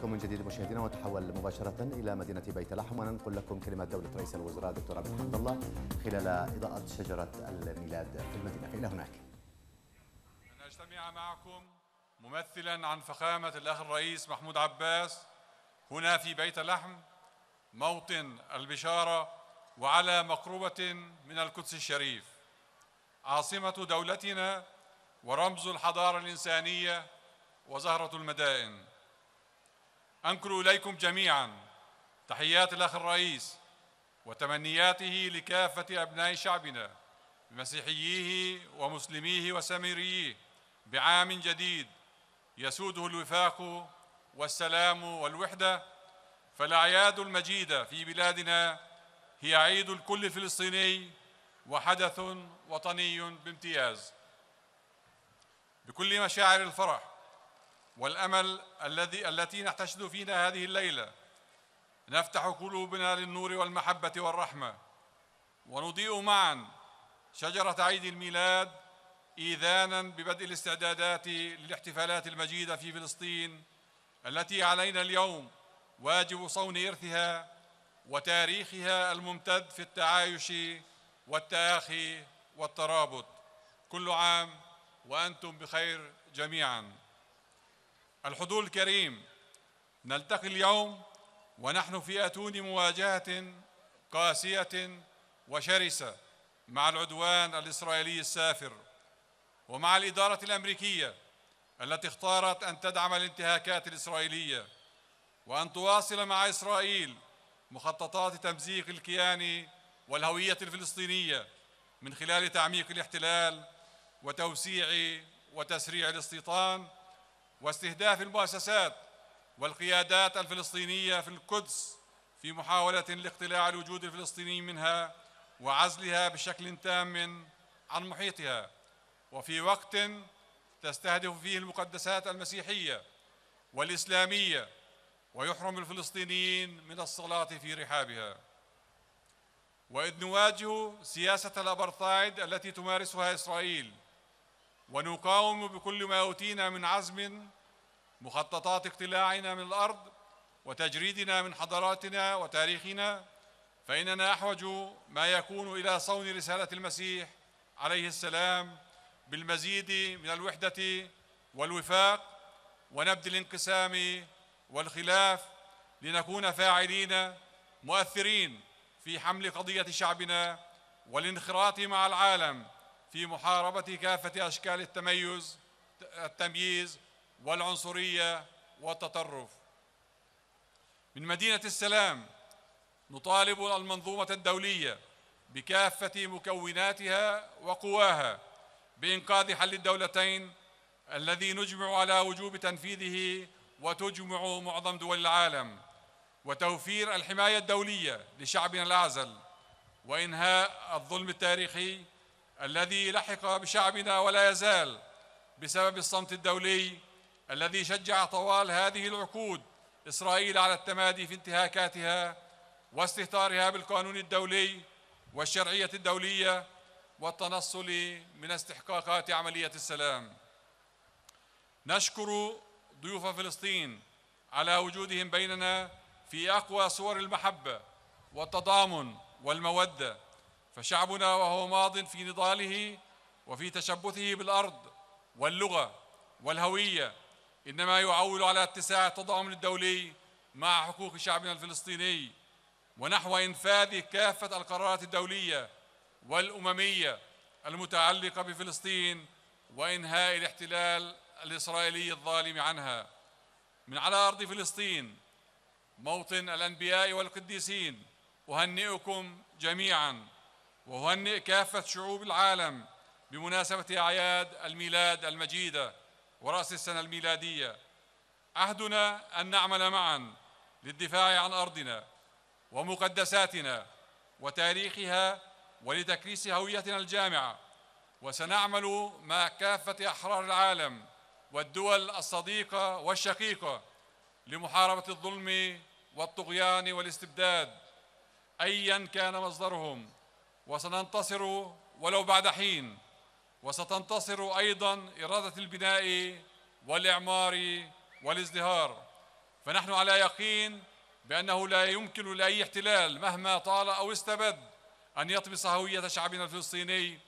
بكم من جديد مشاهدينا وتحول مباشرة إلى مدينة بيت لحم وننقل لكم كلمة دولة رئيس الوزراء دكتور عبد الحميد الله خلال إضاءة شجرة الميلاد في المدينة إلى هناك أن أجتمع معكم ممثلا عن فخامة الأخ الرئيس محمود عباس هنا في بيت لحم موطن البشارة وعلى مقربة من القدس الشريف عاصمة دولتنا ورمز الحضارة الإنسانية وزهرة المدائن أنقل إليكم جميعا تحيات الأخ الرئيس وتمنياته لكافة أبناء شعبنا مسيحييه ومسلميه وسامريه بعام جديد يسوده الوفاق والسلام والوحدة فالأعياد المجيدة في بلادنا هي عيد الكل فلسطيني وحدث وطني بامتياز بكل مشاعر الفرح والأمل الذي التي نحتشد فينا هذه الليلة نفتح قلوبنا للنور والمحبة والرحمة ونضيء معا شجرة عيد الميلاد إيذانا ببدء الاستعدادات للاحتفالات المجيدة في فلسطين التي علينا اليوم واجب صون إرثها وتاريخها الممتد في التعايش والتآخي والترابط كل عام وأنتم بخير جميعاً الحضور الكريم نلتقي اليوم ونحن في أتون مواجهة قاسية وشرسة مع العدوان الإسرائيلي السافر ومع الإدارة الأمريكية التي اختارت أن تدعم الانتهاكات الإسرائيلية وأن تواصل مع إسرائيل مخططات تمزيق الكيان والهوية الفلسطينية من خلال تعميق الاحتلال وتوسيع وتسريع الاستيطان واستهداف المؤسسات والقيادات الفلسطينية في القدس في محاولة لاقتلاع الوجود الفلسطيني منها وعزلها بشكل تام عن محيطها وفي وقت تستهدف فيه المقدسات المسيحية والإسلامية ويحرم الفلسطينيين من الصلاة في رحابها وإذ نواجه سياسة الأبرتايد التي تمارسها إسرائيل ونقاوم بكل ما أوتينا من عزم مخططات اقتلاعنا من الأرض وتجريدنا من حضاراتنا وتاريخنا فإننا أحوج ما يكون إلى صون رسالة المسيح عليه السلام بالمزيد من الوحدة والوفاق ونبذ الانقسام والخلاف لنكون فاعلين مؤثرين في حمل قضية شعبنا والانخراط مع العالم في محاربة كافة أشكال التميز التمييز والعنصرية والتطرف من مدينة السلام نطالب المنظومة الدولية بكافة مكوناتها وقواها بإنقاذ حل الدولتين الذي نجمع على وجوب تنفيذه وتجمع معظم دول العالم وتوفير الحماية الدولية لشعبنا الأعزل وإنهاء الظلم التاريخي الذي لحق بشعبنا ولا يزال بسبب الصمت الدولي الذي شجع طوال هذه العقود إسرائيل على التمادي في انتهاكاتها واستهتارها بالقانون الدولي والشرعية الدولية والتنصل من استحقاقات عملية السلام نشكر ضيوف فلسطين على وجودهم بيننا في أقوى صور المحبة والتضامن والمودة فشعبنا وهو ماض في نضاله وفي تشبثه بالارض واللغه والهويه انما يعول على اتساع التضامن الدولي مع حقوق شعبنا الفلسطيني ونحو انفاذ كافه القرارات الدوليه والامميه المتعلقه بفلسطين وانهاء الاحتلال الاسرائيلي الظالم عنها من على ارض فلسطين موطن الانبياء والقديسين اهنئكم جميعا وهنئ كافة شعوب العالم بمناسبة أعياد الميلاد المجيدة ورأس السنة الميلادية عهدنا أن نعمل معا للدفاع عن أرضنا ومقدساتنا وتاريخها ولتكريس هويتنا الجامعة وسنعمل مع كافة أحرار العالم والدول الصديقة والشقيقة لمحاربة الظلم والطغيان والاستبداد أيا كان مصدرهم وسننتصر ولو بعد حين وستنتصر أيضا إرادة البناء والإعمار والازدهار فنحن على يقين بأنه لا يمكن لأي احتلال مهما طال أو استبد أن يطمس هوية شعبنا الفلسطيني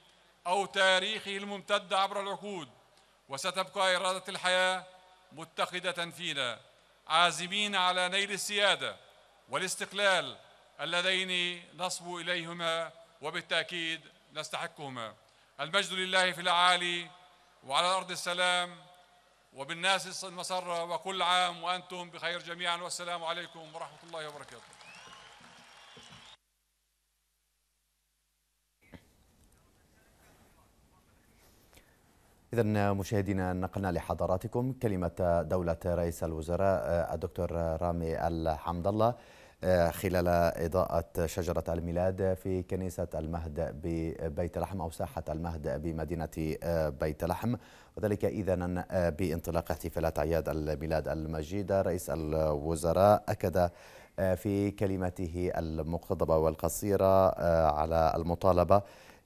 أو تاريخه الممتد عبر العقود وستبقى إرادة الحياة متخذة فينا عازمين على نيل السيادة والاستقلال اللذين نصب إليهما وبالتأكيد نستحقهما المجد لله في العالي وعلى الأرض السلام وبالناس المسرة وكل عام وأنتم بخير جميعا والسلام عليكم ورحمة الله وبركاته إذا مشاهدينا نقلنا لحضراتكم كلمة دولة رئيس الوزراء الدكتور رامي الحمد الله خلال إضاءة شجرة الميلاد في كنيسة المهد ببيت لحم أو ساحة المهد بمدينة آه، بيت لحم وذلك إذا آه، بانطلاق احتفالات أعياد الميلاد المجيدة رئيس الوزراء أكد آه، في كلمته المقتضبة والقصيرة على المطالبة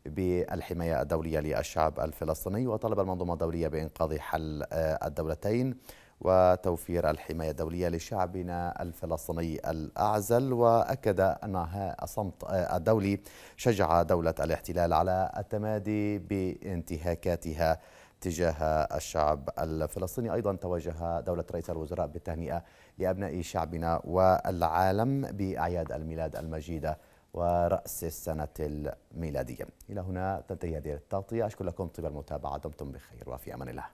بالحماية الدولية للشعب الفلسطيني وطلب المنظومة الدولية بإنقاذ حل الدولتين وتوفير الحماية الدولية لشعبنا الفلسطيني الأعزل وأكد أن الصمت الدولي شجع دولة الاحتلال على التمادي بانتهاكاتها تجاه الشعب الفلسطيني أيضا توجه دولة رئيس الوزراء بالتهنئة لأبناء شعبنا والعالم بأعياد الميلاد المجيدة ورأس السنة الميلادية إلى هنا تنتهي هذه التغطية أشكر لكم طيب المتابعة دمتم بخير وفي أمان الله